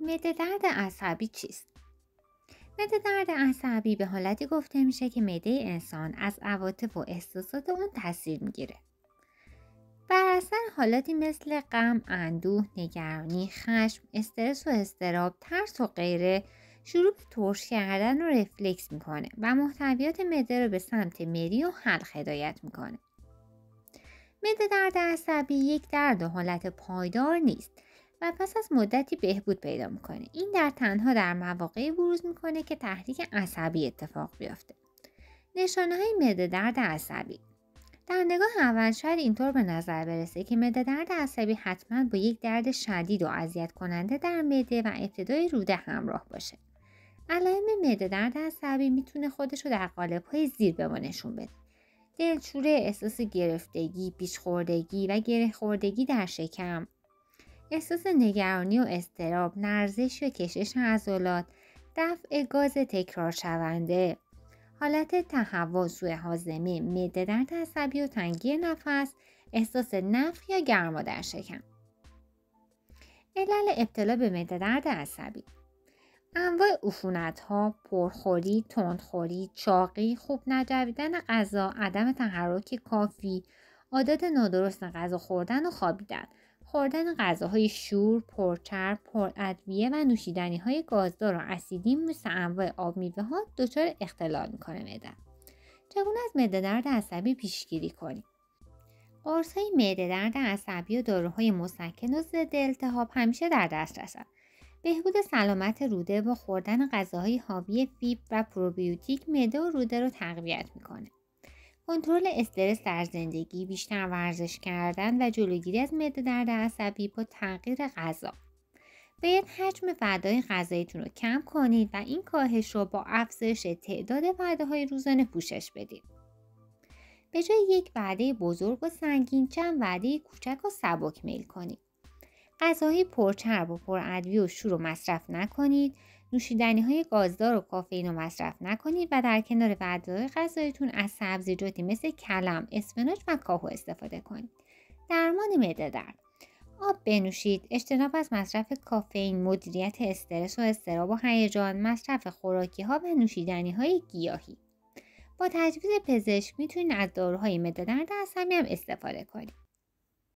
مده درد عصبی چیست؟ مده درد عصبی به حالتی گفته میشه که مده انسان از عواطف و احساسات اون تاثیر میگیره. بر اثر حالاتی مثل غم، اندوه، نگرانی، خشم، استرس و استراب، ترس و غیره شروع به ترش کردن و رفلکس میکنه و محتویات مده رو به سمت مری و حلق هدایت میکنه. مده درد عصبی یک درد و حالت پایدار نیست و پس از مدتی بهبود پیدا میکنه این در تنها در مواقعی بروز میکنه که تحریک عصبی اتفاق بیفته نشانه های مده درد عصبی در نگاه اول شاید اینطور به نظر برسه که مده درد عصبی حتما با یک درد شدید و اذیت کننده در مده و ابتدای روده همراه باشه علائم معده درد عصبی میتونه خودش رو در قالب های زیر به ما نشون بده دلچوره احساس گرفتگی پیچخوردگی و گره خوردگی در شکم احساس نگرانی و استراب، نرزش و کشش عضلات، دفع گاز تکرار شونده، حالت تهوع سوء حازمه، معده درد عصبی و تنگی نفس، احساس نفخ یا گرما در شکم. علل ابتلا به معده درد عصبی انواع عفونت ها، پرخوری، تندخوری، چاقی، خوب نجویدن غذا، عدم تحرک کافی، عادت نادرست غذا خوردن و خوابیدن، خوردن غذاهای شور، پرچرب، پرادویه و نوشیدنی های گازدار و اسیدی مثل انواع آب میوه ها دچار اختلال میکنه معده. چگونه از معده درد عصبی پیشگیری کنیم؟ قرص های معده درد عصبی و داروهای مسکن و ضد التهاب همیشه در دست هستند بهبود سلامت روده با خوردن غذاهای حاوی فیب و پروبیوتیک معده و روده رو تقویت میکنه. کنترل استرس در زندگی بیشتر ورزش کردن و جلوگیری از مده درد عصبی با تغییر غذا باید حجم وعدای غذایتون رو کم کنید و این کاهش رو با افزایش تعداد وعده های روزانه پوشش بدید به جای یک وعده بزرگ و سنگین چند وعده کوچک و سبک میل کنید غذاهای پرچرب و پرادوی و شور رو مصرف نکنید نوشیدنی های گازدار و کافئین رو مصرف نکنید و در کنار وعدههای غذایتون از سبزیجاتی مثل کلم اسفناج و کاهو استفاده کنید درمان معده درد آب بنوشید اجتناب از مصرف کافئین مدیریت استرس و استراب و هیجان مصرف خوراکی ها و نوشیدنی های گیاهی با تجویز پزشک میتونید از داروهای معده درد هم استفاده کنید